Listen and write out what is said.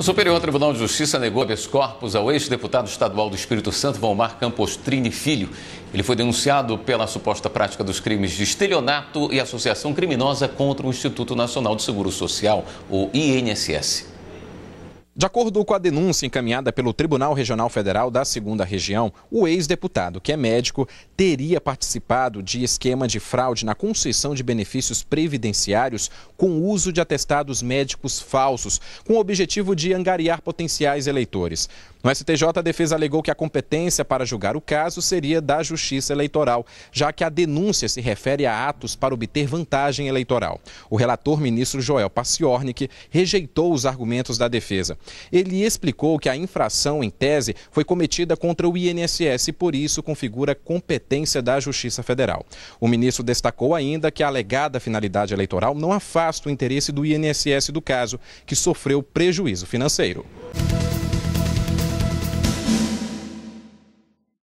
O Superior Tribunal de Justiça negou habeas corpus ao ex-deputado estadual do Espírito Santo, Valmar Campos Trini Filho. Ele foi denunciado pela suposta prática dos crimes de estelionato e associação criminosa contra o Instituto Nacional de Seguro Social, o INSS. De acordo com a denúncia encaminhada pelo Tribunal Regional Federal da Segunda Região, o ex-deputado, que é médico, teria participado de esquema de fraude na concessão de benefícios previdenciários com uso de atestados médicos falsos, com o objetivo de angariar potenciais eleitores. No STJ, a defesa alegou que a competência para julgar o caso seria da Justiça Eleitoral, já que a denúncia se refere a atos para obter vantagem eleitoral. O relator ministro Joel Paciornik rejeitou os argumentos da defesa. Ele explicou que a infração, em tese, foi cometida contra o INSS e, por isso, configura competência da Justiça Federal. O ministro destacou ainda que a alegada finalidade eleitoral não afasta o interesse do INSS do caso, que sofreu prejuízo financeiro.